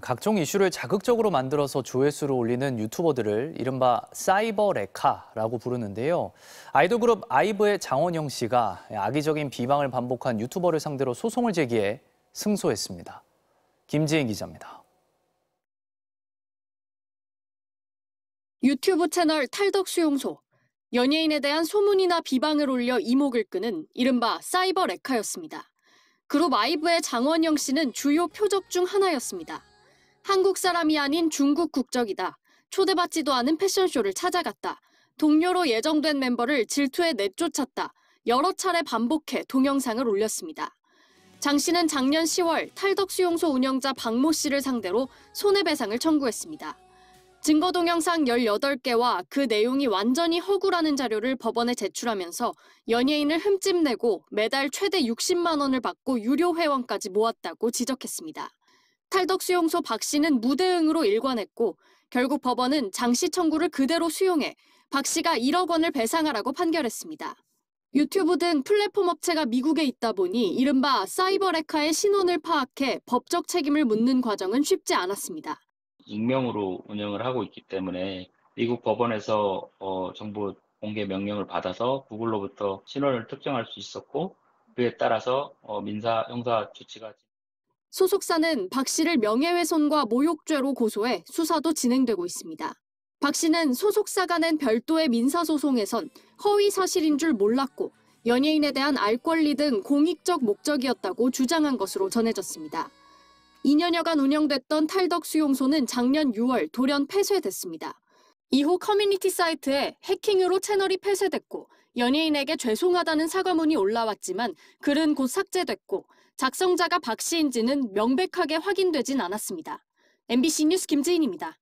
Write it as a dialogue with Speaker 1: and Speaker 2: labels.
Speaker 1: 각종 이슈를 자극적으로 만들어서 조회수를 올리는 유튜버들을 이른바 사이버 레카라고 부르는데요. 아이돌 그룹 아이브의 장원영 씨가 악의적인 비방을 반복한 유튜버를 상대로 소송을 제기해 승소했습니다. 김지은 기자입니다.
Speaker 2: 유튜브 채널 탈덕 수용소 연예인에 대한 소문이나 비방을 올려 이목을 끄는 이른바 사이버 레카였습니다. 그룹 아이브의 장원영 씨는 주요 표적 중 하나였습니다. 한국 사람이 아닌 중국 국적이다. 초대받지도 않은 패션쇼를 찾아갔다. 동료로 예정된 멤버를 질투에 내쫓았다. 여러 차례 반복해 동영상을 올렸습니다. 장 씨는 작년 10월 탈덕수용소 운영자 박모 씨를 상대로 손해배상을 청구했습니다. 증거 동영상 18개와 그 내용이 완전히 허구라는 자료를 법원에 제출하면서 연예인을 흠집내고 매달 최대 60만 원을 받고 유료 회원까지 모았다고 지적했습니다. 탈덕 수용소 박 씨는 무대응으로 일관했고 결국 법원은 장씨 청구를 그대로 수용해 박 씨가 1억 원을 배상하라고 판결했습니다. 유튜브 등 플랫폼 업체가 미국에 있다 보니 이른바 사이버 레카의 신원을 파악해 법적 책임을 묻는 과정은 쉽지 않았습니다.
Speaker 1: 익명으로 운영을 하고 있기 때문에 미국 법원에서 어, 정보 공개 명령을 받아서 구글로부터 신원을 특정할 수 있었고 그에 따라서 어, 민사 형사 조치가
Speaker 2: 소속사는 박 씨를 명예훼손과 모욕죄로 고소해 수사도 진행되고 있습니다. 박 씨는 소속사가 낸 별도의 민사소송에선 허위 사실인 줄 몰랐고 연예인에 대한 알 권리 등 공익적 목적이었다고 주장한 것으로 전해졌습니다. 2년여간 운영됐던 탈덕 수용소는 작년 6월 돌연 폐쇄됐습니다. 이후 커뮤니티 사이트에 해킹으로 채널이 폐쇄됐고 연예인에게 죄송하다는 사과문이 올라왔지만 글은 곧 삭제됐고 작성자가 박씨인지는 명백하게 확인되진 않았습니다. MBC 뉴스 김지인입니다.